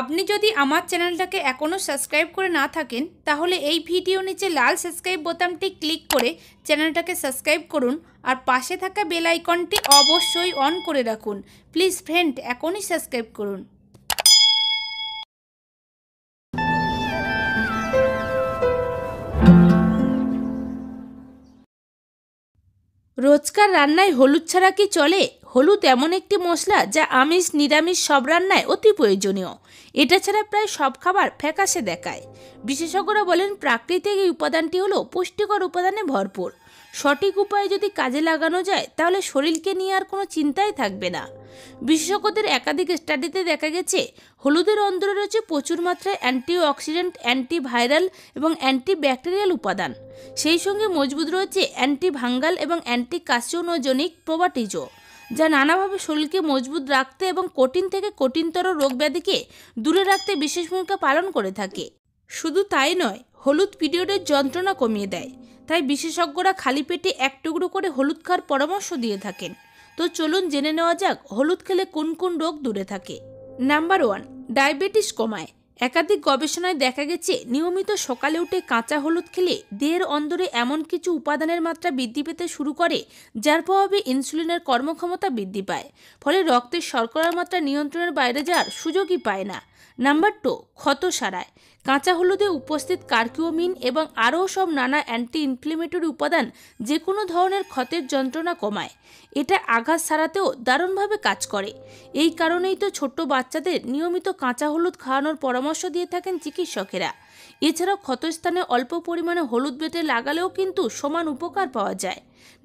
আপনি যদি আমার চ্যানেলটাকে এখনও সাবস্ক্রাইব করে না থাকেন তাহলে এই ভিডিও নিচে লাল সাবস্ক্রাইব বোতামটি ক্লিক করে চ্যানেলটাকে সাবস্ক্রাইব করুন আর পাশে থাকা বেল আইকনটি অবশ্যই অন করে রাখুন প্লিজ ফ্রেন্ড এখনই সাবস্ক্রাইব করুন রোজকার রান্নায় হলুদ ছাড়া কি চলে হলুদ এমন একটি মশলা যা আমিষ নিরামিষ সব রান্নায় অতি প্রয়োজনীয় এটা ছাড়া প্রায় সব খাবার ফ্যাকাশে দেখায় বিশেষজ্ঞরা বলেন প্রাকৃতিক এই উপাদানটি হলো পুষ্টিকর উপাদানে ভরপুর সঠিক উপায়ে যদি কাজে লাগানো যায় তাহলে শরীরকে নিয়ে আর কোনো চিন্তাই থাকবে না বিশেষজ্ঞদের একাধিক স্টাডিতে দেখা গেছে হলুদের অন্তরে রয়েছে প্রচুর মাত্রায় অ্যান্টিঅক্সিডেন্ট অ্যান্টিভাইরাল এবং অ্যান্টিব্যাকটেরিয়াল উপাদান সেই সঙ্গে মজবুত রয়েছে অ্যান্টিভাঙ্গাল এবং অ্যান্টিকাসিনোজনিক প্রোবাটিজো যা নানাভাবে শরীরকে মজবুত রাখতে এবং কঠিন থেকে কঠিনতর রোগ ব্যাধিকে দূরে রাখতে বিশেষ ভূমিকা পালন করে থাকে শুধু তাই নয় হলুদ পিরিয়ডের যন্ত্রণা কমিয়ে দেয় তাই বিশেষজ্ঞরা খালি পেটে এক টুকরো করে হলুদ খাওয়ার পরামর্শ দিয়ে থাকেন তো চলুন জেনে নেওয়া যাক হলুদ খেলে কোন কোন রোগ দূরে থাকে নাম্বার ওয়ান ডায়াবেটিস কমায় একাধিক গবেষণায় দেখা গেছে নিয়মিত সকালে উঠে কাঁচা হলুদ খেলে দেহের অন্দরে এমন কিছু উপাদানের মাত্রা বৃদ্ধি পেতে শুরু করে যার প্রভাবে ইনসুলিনের কর্মক্ষমতা বৃদ্ধি পায় ফলে রক্তের শর্করার মাত্রা নিয়ন্ত্রণের বাইরে যাওয়ার সুযোগই পায় না নাম্বার টু ক্ষত সারায় কাঁচা হলুদে উপস্থিত কার্কিওমিন এবং আরও সব নানা অ্যান্টি ইনফ্লেমেটরি উপাদান যে কোনো ধরনের ক্ষতের যন্ত্রণা কমায় এটা আঘাত সারাতেও দারুণভাবে কাজ করে এই কারণেই তো ছোট্ট বাচ্চাদের নিয়মিত কাঁচা হলুদ খাওয়ানোর পরামর্শ দিয়ে থাকেন চিকিৎসকেরা এছাড়াও ক্ষতস্থানে অল্প পরিমাণে হলুদ বেটে লাগালেও কিন্তু সমান উপকার পাওয়া যায়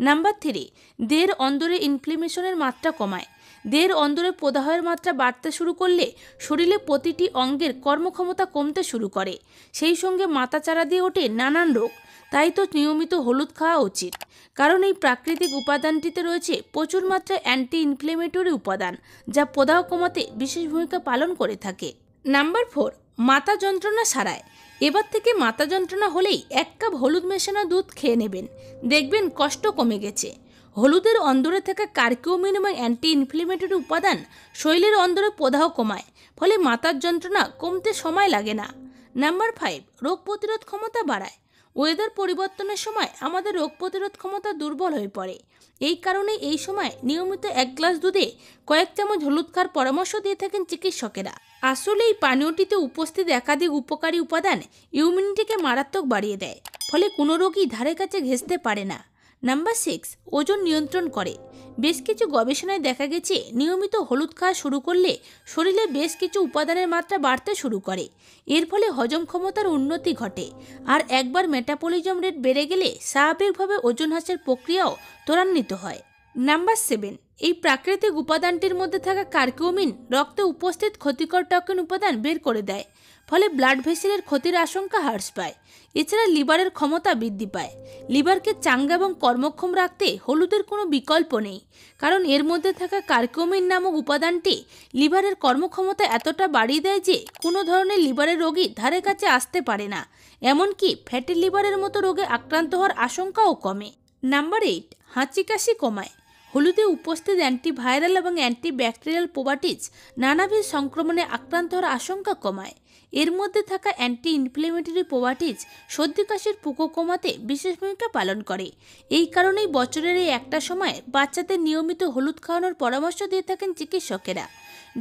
নাম্বার থ্রি দেহের অন্দরে ইনফ্লেমেশনের মাত্রা কমায় দেহের অন্দরে প্রদাহের মাত্রা বাড়তে শুরু করলে শরীরে প্রতিটি অঙ্গের কর্মক্ষমতা কমতে শুরু করে সেই সঙ্গে মাথা চারা দিয়ে ওঠে নানান রোগ তাই তো নিয়মিত হলুদ খাওয়া উচিত কারণ এই প্রাকৃতিক উপাদানটিতে রয়েছে প্রচুর মাত্রায় অ্যান্টি ইনফ্লেমেটরি উপাদান যা প্রদাহ কমাতে বিশেষ ভূমিকা পালন করে থাকে নাম্বার ফোর মাথা যন্ত্রণা সারায় এবার থেকে মাথা যন্ত্রণা হলেই এক কাপ হলুদ মেশানো দুধ খেয়ে নেবেন দেখবেন কষ্ট কমে গেছে হলুদের অন্দরে থাকা কার্কিউমিন এবং অ্যান্টি ইনফ্লেমেটরি উপাদান শৈলের অন্দরে প্রদাহ কমায় ফলে মাথার যন্ত্রণা কমতে সময় লাগে না নাম্বার ফাইভ রোগ প্রতিরোধ ক্ষমতা বাড়ায় ওয়েদার পরিবর্তনের সময় আমাদের রোগ প্রতিরোধ ক্ষমতা দুর্বল হয়ে পড়ে এই কারণে এই সময় নিয়মিত এক গ্লাস দুধে কয়েক চামচ হলুদ খাওয়ার পরামর্শ দিয়ে থাকেন চিকিৎসকেরা আসলে এই পানীয়টিতে উপস্থিত একাধিক উপকারী উপাদান ইমিউনিটিকে মারাত্মক বাড়িয়ে দেয় ফলে কোনো রোগী ধারে কাছে ঘেঁষতে পারে না নাম্বার সিক্স ওজন নিয়ন্ত্রণ করে বেশ কিছু গবেষণায় দেখা গেছে নিয়মিত হলুদ খাওয়া শুরু করলে শরীরে বেশ কিছু উপাদানের মাত্রা বাড়তে শুরু করে এর ফলে হজম ক্ষমতার উন্নতি ঘটে আর একবার মেটাপলিজম রেট বেড়ে গেলে স্বাভাবিকভাবে ওজন হ্রাসের প্রক্রিয়াও ত্বরান্বিত হয় নাম্বার সেভেন এই প্রাকৃতিক উপাদানটির মধ্যে থাকা কার্কিউমিন রক্তে উপস্থিত ক্ষতিকর টকেন উপাদান বের করে দেয় ফলে ব্লাড ভেসেলের ক্ষতির আশঙ্কা হ্রাস পায় এছাড়া লিভারের ক্ষমতা বৃদ্ধি পায় লিভারকে চাঙ্গা এবং কর্মক্ষম রাখতে হলুদের কোনো বিকল্প নেই কারণ এর মধ্যে থাকা কার্কিউমিন নামক উপাদানটি লিভারের কর্মক্ষমতা এতটা বাড়িয়ে দেয় যে কোনো ধরনের লিভারের রোগী ধারে কাছে আসতে পারে না এমনকি ফ্যাটি লিভারের মতো রোগে আক্রান্ত হওয়ার আশঙ্কাও কমে নাম্বার এইট হাঁচি কাশি কমায় হলুদে উপস্থিত অ্যান্টিভাইরাল এবং অ্যান্টিব্যাকটেরিয়াল প্রোবাটিস নানাবিধ সংক্রমণে আক্রান্ত হওয়ার আশঙ্কা কমায় এর মধ্যে থাকা অ্যান্টি ইনফ্লেমেটরি প্রোবাটিস সর্দি কাশির পুকো কমাতে বিশেষ ভূমিকা পালন করে এই কারণেই বছরের এই একটা সময় বাচ্চাদের নিয়মিত হলুদ খাওয়ানোর পরামর্শ দিয়ে থাকেন চিকিৎসকেরা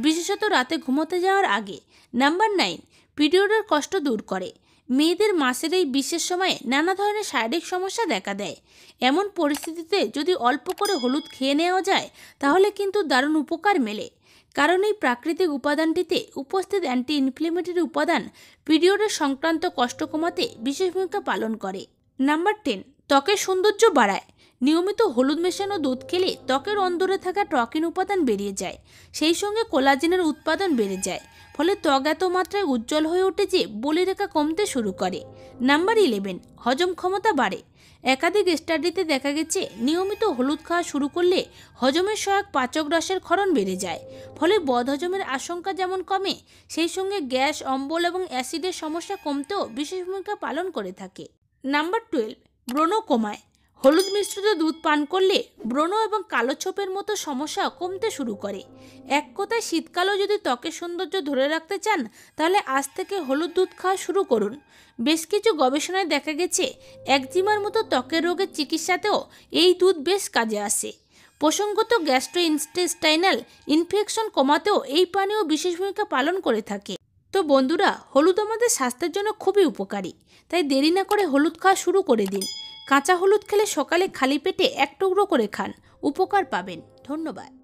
বিশেষত রাতে ঘুমোতে যাওয়ার আগে নাম্বার নাইন পিরিয়ডের কষ্ট দূর করে মেয়েদের মাসের এই বিশেষ সময়ে নানা ধরনের শারীরিক সমস্যা দেখা দেয় এমন পরিস্থিতিতে যদি অল্প করে হলুদ খেয়ে নেওয়া যায় তাহলে কিন্তু দারুণ উপকার মেলে কারণ এই প্রাকৃতিক উপাদানটিতে উপস্থিত অ্যান্টি ইনফ্লেমেটরি উপাদান পিরিয়ডের সংক্রান্ত কষ্ট কমাতে বিশেষ ভূমিকা পালন করে নাম্বার টেন ত্বকের সৌন্দর্য বাড়ায় নিয়মিত হলুদ মেশানো দুধ খেলে ত্বকের অন্দরে থাকা টকিন উপাদান বেরিয়ে যায় সেই সঙ্গে কোলাজেনের উৎপাদন বেড়ে যায় ফলে ত্বক এত মাত্রায় উজ্জ্বল হয়ে ওঠে যে বলি রেখা কমতে শুরু করে নাম্বার ইলেভেন হজম ক্ষমতা বাড়ে একাধিক স্টাডিতে দেখা গেছে নিয়মিত হলুদ খাওয়া শুরু করলে হজমের সহায়ক পাচক রসের ক্ষরণ বেড়ে যায় ফলে বদহজমের আশঙ্কা যেমন কমে সেই সঙ্গে গ্যাস অম্বল এবং অ্যাসিডের সমস্যা কমতেও বিশেষ ভূমিকা পালন করে থাকে নাম্বার টুয়েলভ ব্রণ কমায় হলুদ মিশ্রিত দুধ পান করলে ব্রণ এবং কালো ছোপের মতো সমস্যা কমতে শুরু করে এক কথায় শীতকালেও যদি ত্বকের সৌন্দর্য ধরে রাখতে চান তাহলে আজ থেকে হলুদ দুধ খাওয়া শুরু করুন বেশ কিছু গবেষণায় দেখা গেছে একজিমার মতো ত্বকের রোগের চিকিৎসাতেও এই দুধ বেশ কাজে আসে প্রসঙ্গত ইনস্টেস্টাইনাল ইনফেকশন কমাতেও এই পানীয় বিশেষ ভূমিকা পালন করে থাকে তো বন্ধুরা হলুদ আমাদের স্বাস্থ্যের জন্য খুবই উপকারী তাই দেরি না করে হলুদ খাওয়া শুরু করে দিন কাঁচা হলুদ খেলে সকালে খালি পেটে এক টুকরো করে খান উপকার পাবেন ধন্যবাদ